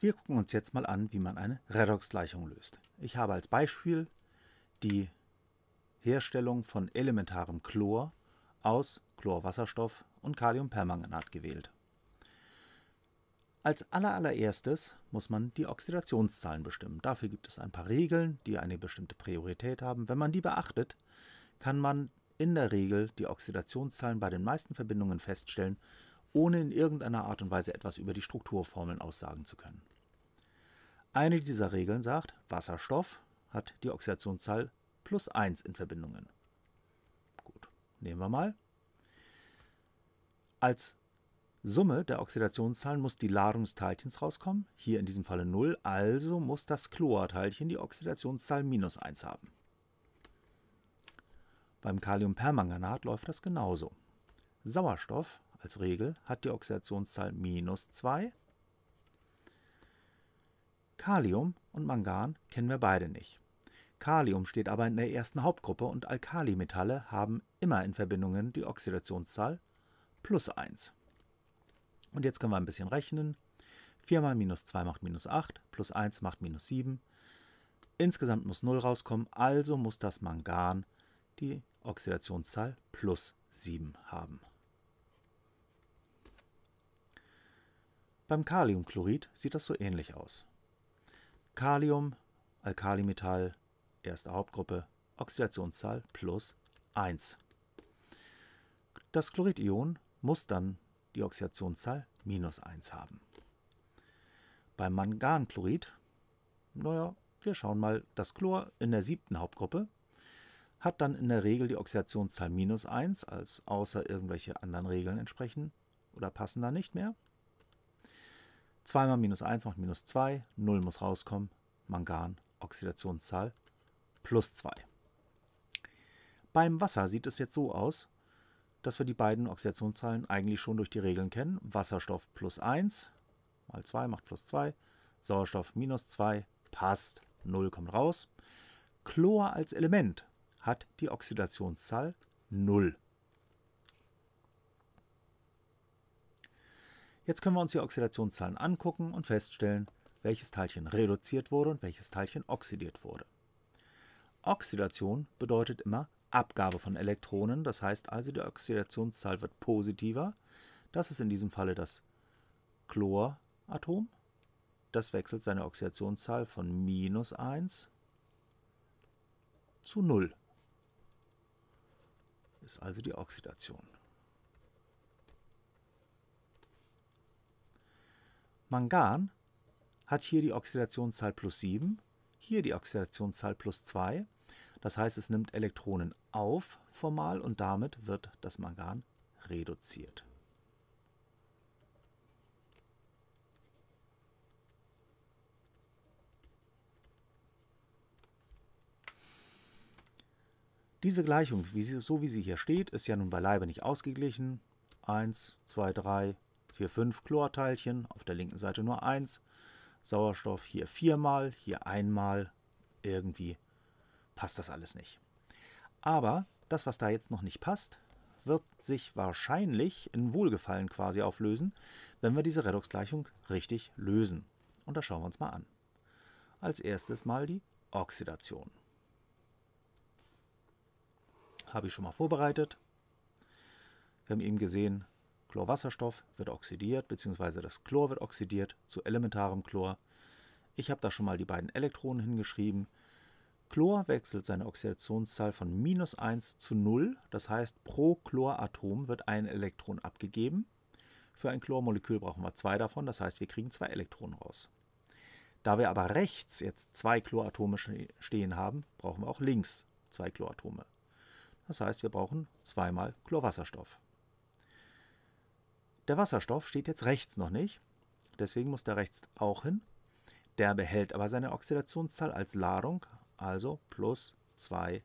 Wir gucken uns jetzt mal an, wie man eine Redox-Gleichung löst. Ich habe als Beispiel die Herstellung von elementarem Chlor aus Chlorwasserstoff und Kaliumpermanganat gewählt. Als allerallererstes muss man die Oxidationszahlen bestimmen. Dafür gibt es ein paar Regeln, die eine bestimmte Priorität haben. Wenn man die beachtet, kann man in der Regel die Oxidationszahlen bei den meisten Verbindungen feststellen, ohne in irgendeiner Art und Weise etwas über die Strukturformeln aussagen zu können. Eine dieser Regeln sagt, Wasserstoff hat die Oxidationszahl plus 1 in Verbindungen. Gut, nehmen wir mal. Als Summe der Oxidationszahlen muss die Ladung des Teilchens rauskommen, hier in diesem Falle 0, also muss das Chlorteilchen die Oxidationszahl minus 1 haben. Beim Kaliumpermanganat läuft das genauso. Sauerstoff als Regel hat die Oxidationszahl minus 2 Kalium und Mangan kennen wir beide nicht. Kalium steht aber in der ersten Hauptgruppe und Alkalimetalle haben immer in Verbindungen die Oxidationszahl plus 1. Und jetzt können wir ein bisschen rechnen. 4 mal minus 2 macht minus 8, plus 1 macht minus 7. Insgesamt muss 0 rauskommen, also muss das Mangan die Oxidationszahl plus 7 haben. Beim Kaliumchlorid sieht das so ähnlich aus. Kalium, Alkalimetall, erste Hauptgruppe, Oxidationszahl plus 1. Das Chloridion muss dann die Oxidationszahl minus 1 haben. Beim Manganchlorid, naja, wir schauen mal, das Chlor in der siebten Hauptgruppe hat dann in der Regel die Oxidationszahl minus 1, als außer irgendwelche anderen Regeln entsprechen oder passen da nicht mehr. 2 mal minus 1 macht minus 2, 0 muss rauskommen, Mangan, Oxidationszahl, plus 2. Beim Wasser sieht es jetzt so aus, dass wir die beiden Oxidationszahlen eigentlich schon durch die Regeln kennen. Wasserstoff plus 1 mal 2 macht plus 2, Sauerstoff minus 2 passt, 0 kommt raus. Chlor als Element hat die Oxidationszahl 0. Jetzt können wir uns die Oxidationszahlen angucken und feststellen, welches Teilchen reduziert wurde und welches Teilchen oxidiert wurde. Oxidation bedeutet immer Abgabe von Elektronen, das heißt also die Oxidationszahl wird positiver. Das ist in diesem Falle das Chloratom. Das wechselt seine Oxidationszahl von minus 1 zu 0. Ist also die Oxidation. Mangan hat hier die Oxidationszahl plus 7, hier die Oxidationszahl plus 2. Das heißt, es nimmt Elektronen auf formal und damit wird das Mangan reduziert. Diese Gleichung, wie sie, so wie sie hier steht, ist ja nun beileibe nicht ausgeglichen. 1, 2, 3, hier fünf Chlorteilchen, auf der linken Seite nur eins. Sauerstoff hier viermal, hier einmal. Irgendwie passt das alles nicht. Aber das, was da jetzt noch nicht passt, wird sich wahrscheinlich in Wohlgefallen quasi auflösen, wenn wir diese Redoxgleichung richtig lösen. Und das schauen wir uns mal an. Als erstes mal die Oxidation. Habe ich schon mal vorbereitet. Wir haben eben gesehen, Chlorwasserstoff wird oxidiert, beziehungsweise das Chlor wird oxidiert zu elementarem Chlor. Ich habe da schon mal die beiden Elektronen hingeschrieben. Chlor wechselt seine Oxidationszahl von minus 1 zu 0, das heißt pro Chloratom wird ein Elektron abgegeben. Für ein Chlormolekül brauchen wir zwei davon, das heißt wir kriegen zwei Elektronen raus. Da wir aber rechts jetzt zwei Chloratome stehen haben, brauchen wir auch links zwei Chloratome. Das heißt, wir brauchen zweimal Chlorwasserstoff. Der Wasserstoff steht jetzt rechts noch nicht, deswegen muss der rechts auch hin. Der behält aber seine Oxidationszahl als Ladung, also plus 2H+.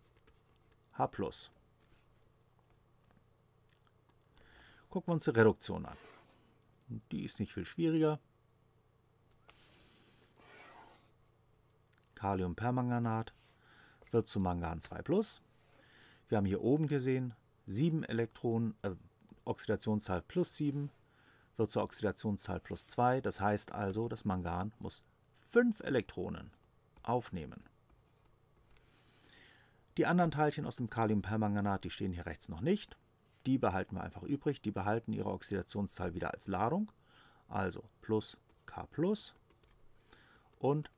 Gucken wir uns die Reduktion an. Die ist nicht viel schwieriger. Kaliumpermanganat wird zu Mangan 2+. Wir haben hier oben gesehen, 7 Elektronen, äh, Oxidationszahl plus 7 wird zur Oxidationszahl plus 2. Das heißt also, das Mangan muss 5 Elektronen aufnehmen. Die anderen Teilchen aus dem Kaliumpermanganat, die stehen hier rechts noch nicht. Die behalten wir einfach übrig. Die behalten ihre Oxidationszahl wieder als Ladung. Also plus K plus und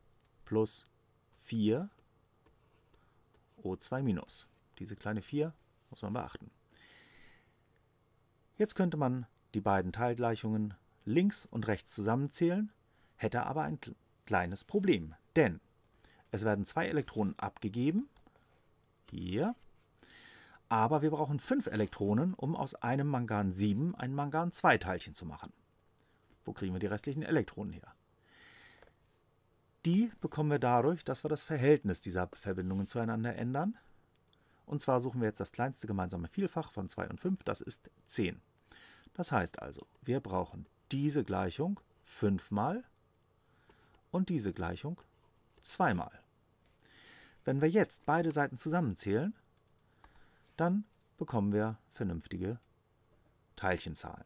plus 4 O2 minus. Diese kleine 4 muss man beachten. Jetzt könnte man die beiden Teilgleichungen links und rechts zusammenzählen, hätte aber ein kleines Problem, denn es werden zwei Elektronen abgegeben, hier, aber wir brauchen fünf Elektronen, um aus einem Mangan 7 ein Mangan 2 Teilchen zu machen. Wo kriegen wir die restlichen Elektronen her? Die bekommen wir dadurch, dass wir das Verhältnis dieser Verbindungen zueinander ändern. Und zwar suchen wir jetzt das kleinste gemeinsame Vielfach von 2 und 5, das ist 10. Das heißt also, wir brauchen diese Gleichung 5 mal und diese Gleichung 2 mal. Wenn wir jetzt beide Seiten zusammenzählen, dann bekommen wir vernünftige Teilchenzahlen.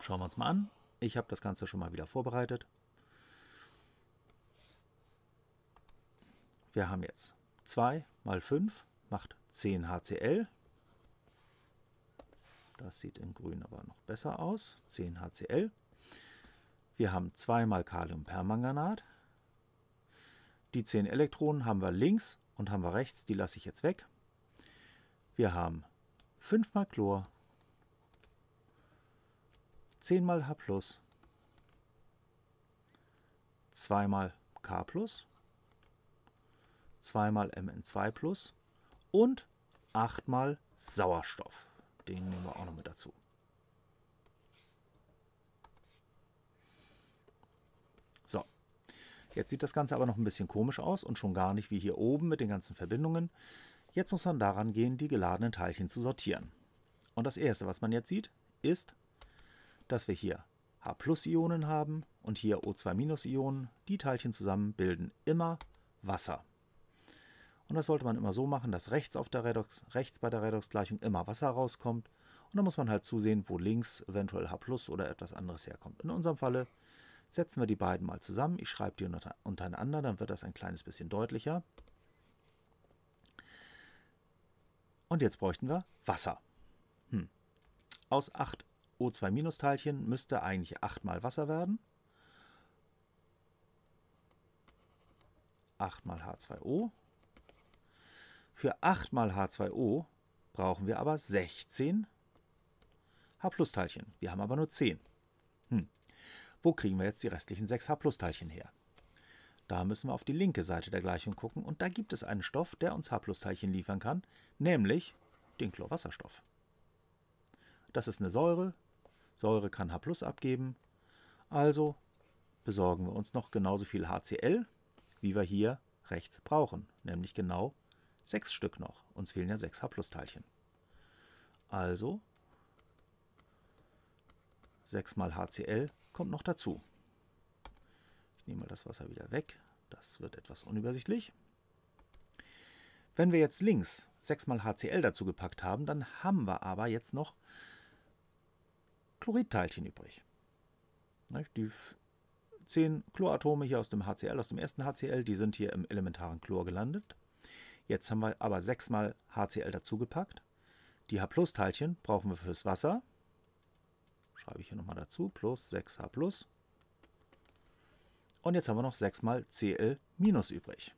Schauen wir uns mal an. Ich habe das Ganze schon mal wieder vorbereitet. Wir haben jetzt 2 mal 5 macht 10 HCl. Das sieht in grün aber noch besser aus. 10 HCl. Wir haben 2 mal Kaliumpermanganat. Die 10 Elektronen haben wir links und haben wir rechts. Die lasse ich jetzt weg. Wir haben 5 mal Chlor. 10 mal H+. 2 mal K+ zweimal MN2 Plus und achtmal Sauerstoff. Den nehmen wir auch noch mit dazu. So, jetzt sieht das Ganze aber noch ein bisschen komisch aus und schon gar nicht wie hier oben mit den ganzen Verbindungen. Jetzt muss man daran gehen, die geladenen Teilchen zu sortieren. Und das erste, was man jetzt sieht, ist, dass wir hier H-Ionen haben und hier O2-Ionen. Die Teilchen zusammen bilden immer Wasser. Und das sollte man immer so machen, dass rechts, auf der Redox, rechts bei der Redoxgleichung immer Wasser rauskommt. Und dann muss man halt zusehen, wo links eventuell H plus oder etwas anderes herkommt. In unserem Falle setzen wir die beiden mal zusammen. Ich schreibe die untereinander, dann wird das ein kleines bisschen deutlicher. Und jetzt bräuchten wir Wasser. Hm. Aus 8 O2-Teilchen müsste eigentlich 8 mal Wasser werden. 8 mal H2O für 8 mal H2O brauchen wir aber 16 H-Teilchen. plus Wir haben aber nur 10. Hm. Wo kriegen wir jetzt die restlichen 6 H-Teilchen plus her? Da müssen wir auf die linke Seite der Gleichung gucken und da gibt es einen Stoff, der uns H-Teilchen plus liefern kann, nämlich den Chlorwasserstoff. Das ist eine Säure. Säure kann H plus abgeben. Also besorgen wir uns noch genauso viel HCl, wie wir hier rechts brauchen, nämlich genau Sechs Stück noch. Uns fehlen ja sechs H-Plus-Teilchen. Also 6 mal HCl kommt noch dazu. Ich nehme mal das Wasser wieder weg. Das wird etwas unübersichtlich. Wenn wir jetzt links 6 mal HCl dazu gepackt haben, dann haben wir aber jetzt noch Chloridteilchen übrig. Die 10 Chloratome hier aus dem HCl, aus dem ersten HCl, die sind hier im elementaren Chlor gelandet. Jetzt haben wir aber sechsmal HCl dazugepackt. Die H-Teilchen brauchen wir fürs Wasser. Schreibe ich hier nochmal dazu. Plus 6H+. Und jetzt haben wir noch sechsmal Cl- übrig.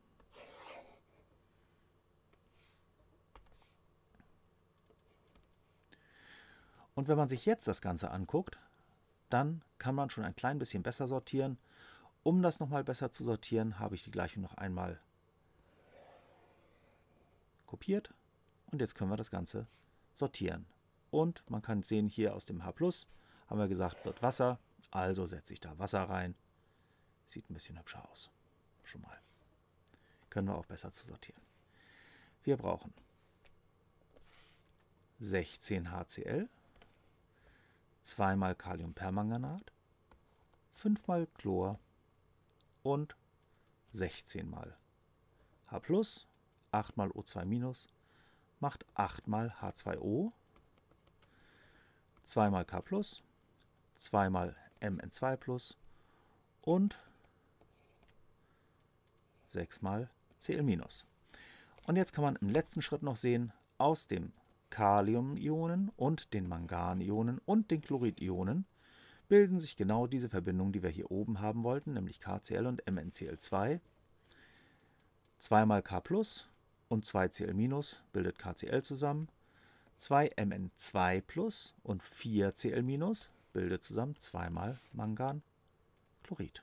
Und wenn man sich jetzt das Ganze anguckt, dann kann man schon ein klein bisschen besser sortieren. Um das nochmal besser zu sortieren, habe ich die Gleichung noch einmal kopiert und jetzt können wir das Ganze sortieren. Und man kann sehen, hier aus dem H+, haben wir gesagt, wird Wasser, also setze ich da Wasser rein. Sieht ein bisschen hübscher aus, schon mal. Können wir auch besser zu sortieren. Wir brauchen 16 HCl, 2 mal Kaliumpermanganat, 5 mal Chlor und 16 mal H+, 8 mal O2 minus macht 8 mal H2O, 2 mal K plus, 2 mal Mn2 plus und 6 mal Cl minus. Und jetzt kann man im letzten Schritt noch sehen, aus dem Kalium-Ionen und den Mangan-Ionen und den Chlorid-Ionen bilden sich genau diese Verbindungen, die wir hier oben haben wollten, nämlich KCl und MnCl2. 2 mal K plus, und 2Cl- bildet KCl zusammen, 2Mn2 plus und 4Cl- bildet zusammen zweimal Manganchlorid.